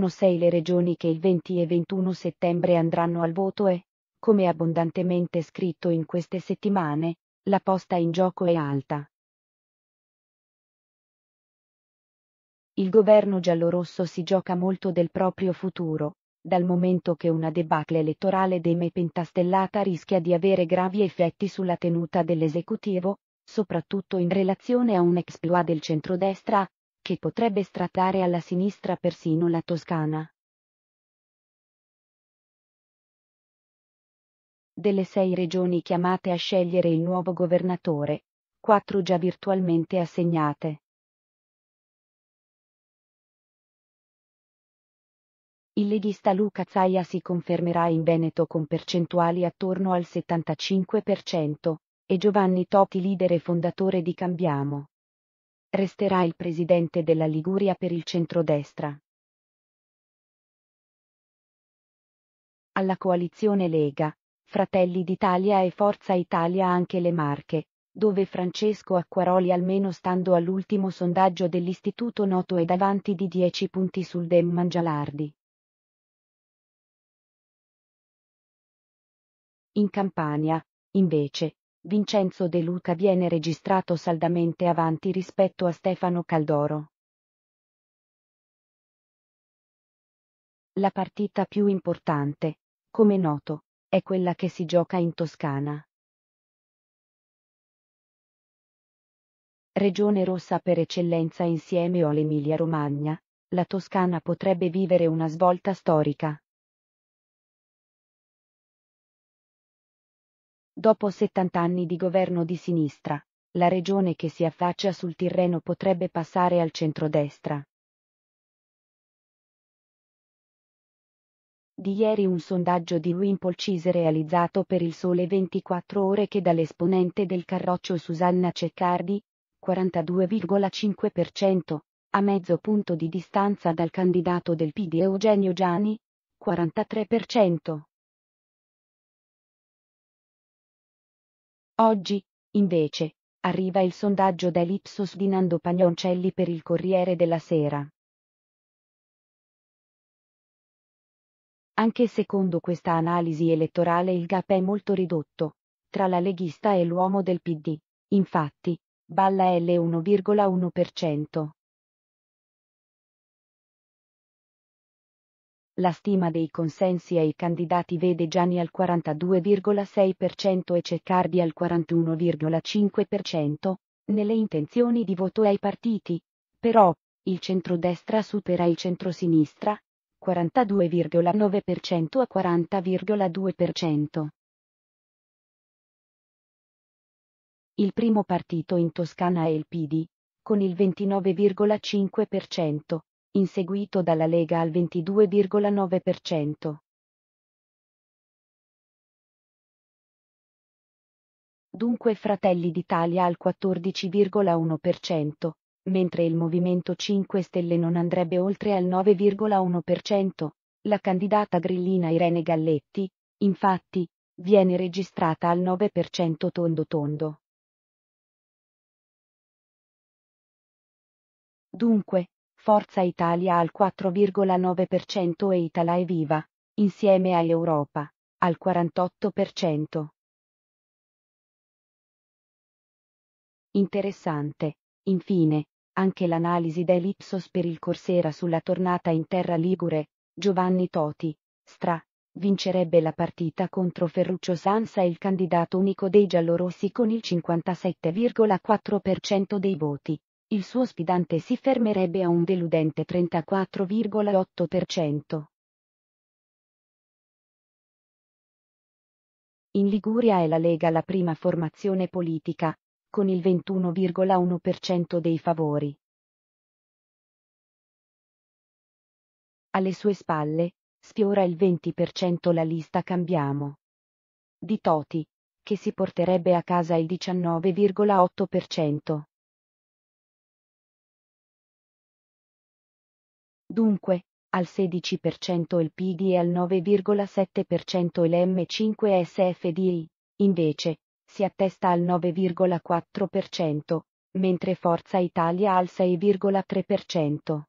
Sono sei le regioni che il 20 e 21 settembre andranno al voto e, come abbondantemente scritto in queste settimane, la posta in gioco è alta. Il governo giallorosso si gioca molto del proprio futuro, dal momento che una debacle elettorale dei me pentastellata rischia di avere gravi effetti sulla tenuta dell'esecutivo, soprattutto in relazione a un exploit del centrodestra, che potrebbe strattare alla sinistra persino la Toscana. Delle sei regioni chiamate a scegliere il nuovo governatore, quattro già virtualmente assegnate. Il leghista Luca Zaia si confermerà in Veneto con percentuali attorno al 75% e Giovanni Toti leader e fondatore di Cambiamo resterà il presidente della Liguria per il centrodestra. Alla coalizione Lega, Fratelli d'Italia e Forza Italia anche le Marche, dove Francesco Acquaroli almeno stando all'ultimo sondaggio dell'istituto noto è davanti di 10 punti sul Dem Mangialardi. In Campania, invece, Vincenzo De Luca viene registrato saldamente avanti rispetto a Stefano Caldoro. La partita più importante, come noto, è quella che si gioca in Toscana. Regione rossa per eccellenza insieme all'Emilia Romagna, la Toscana potrebbe vivere una svolta storica. Dopo 70 anni di governo di sinistra, la regione che si affaccia sul Tirreno potrebbe passare al centrodestra. Di ieri un sondaggio di Cise realizzato per il Sole 24 Ore che dall'esponente del Carroccio Susanna Ceccardi, 42,5%, a mezzo punto di distanza dal candidato del PD Eugenio Gianni, 43%. Oggi, invece, arriva il sondaggio da Ellipsos di Nando Pagnoncelli per il Corriere della Sera. Anche secondo questa analisi elettorale il gap è molto ridotto, tra la leghista e l'uomo del PD, infatti, balla L1,1%. La stima dei consensi ai candidati vede Gianni al 42,6% e Ceccardi al 41,5%, nelle intenzioni di voto ai partiti. Però, il centrodestra supera il centrosinistra, 42,9% a 40,2%. Il primo partito in Toscana è il PD, con il 29,5%, inseguito dalla Lega al 22,9%. Dunque Fratelli d'Italia al 14,1%, mentre il Movimento 5 Stelle non andrebbe oltre al 9,1%. La candidata grillina Irene Galletti, infatti, viene registrata al 9% tondo tondo. Dunque, Forza Italia al 4,9% e Itala e Viva, insieme a Europa, al 48%. Interessante, infine, anche l'analisi dell'Ipsos per il Corsera sulla tornata in terra ligure, Giovanni Toti, Stra, vincerebbe la partita contro Ferruccio Sansa il candidato unico dei giallorossi con il 57,4% dei voti, il suo sfidante si fermerebbe a un deludente 34,8%. In Liguria è la Lega la prima formazione politica, con il 21,1% dei favori. Alle sue spalle, sfiora il 20% la lista Cambiamo. Di Toti, che si porterebbe a casa il 19,8%. Dunque, al 16% il PD e al 9,7% il M5SFDI, invece, si attesta al 9,4%, mentre Forza Italia al 6,3%.